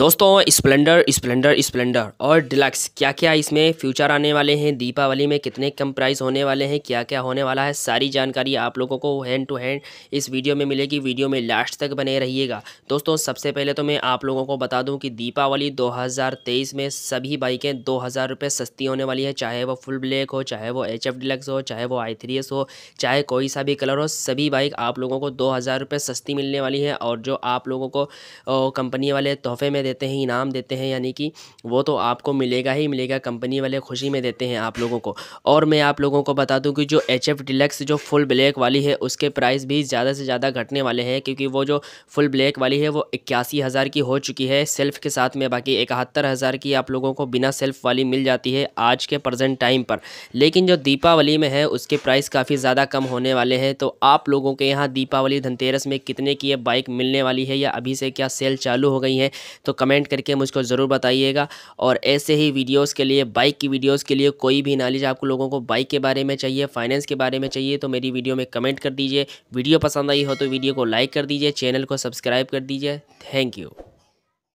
दोस्तों Splendor Splendor Splendor और Deluxe क्या क्या इसमें फ्यूचर आने वाले हैं दीपावली में कितने कम प्राइस होने वाले हैं क्या क्या होने वाला है सारी जानकारी आप लोगों को हैंड टू हैंड इस वीडियो में मिलेगी वीडियो में लास्ट तक बने रहिएगा दोस्तों सबसे पहले तो मैं आप लोगों को बता दूँ कि दीपावली दो में सभी बाइकें दो हज़ार सस्ती होने वाली है चाहे वो फुल ब्लैक हो चाहे वो एच एफ डिलक्स हो चाहे वो आई थ्री एस हो चाहे कोई सा भी कलर हो सभी बाइक आप लोगों को दो हज़ार सस्ती मिलने वाली है और जो आप लोगों को कंपनी वाले तोहफे में देते हैं इनाम देते हैं यानी कि वो तो आपको मिलेगा ही मिलेगा कंपनी वाले खुशी में देते हैं आप लोगों को और मैं आप लोगों को बता दूं कि जो एच एफ डिलक्स जो फुल ब्लैक वाली है उसके प्राइस भी ज़्यादा से ज़्यादा घटने वाले हैं क्योंकि वो जो फुल ब्लैक वाली है वो इक्यासी हज़ार की हो चुकी है सेल्फ़ के साथ में बाकी इकहत्तर हज़ार की आप लोगों को बिना सेल्फ़ वाली मिल जाती है आज के प्रजेंट टाइम पर लेकिन जो दीपावली में है उसके प्राइस काफ़ी ज़्यादा कम होने वाले हैं तो आप लोगों के यहाँ दीपावली धनतेरस में कितने की ये बाइक मिलने वाली है या अभी से क्या सेल चालू हो गई है तो कमेंट करके मुझको ज़रूर बताइएगा और ऐसे ही वीडियोस के लिए बाइक की वीडियोस के लिए कोई भी नॉलेज आप लोगों को बाइक के बारे में चाहिए फाइनेंस के बारे में चाहिए तो मेरी वीडियो में कमेंट कर दीजिए वीडियो पसंद आई हो तो वीडियो को लाइक कर दीजिए चैनल को सब्सक्राइब कर दीजिए थैंक यू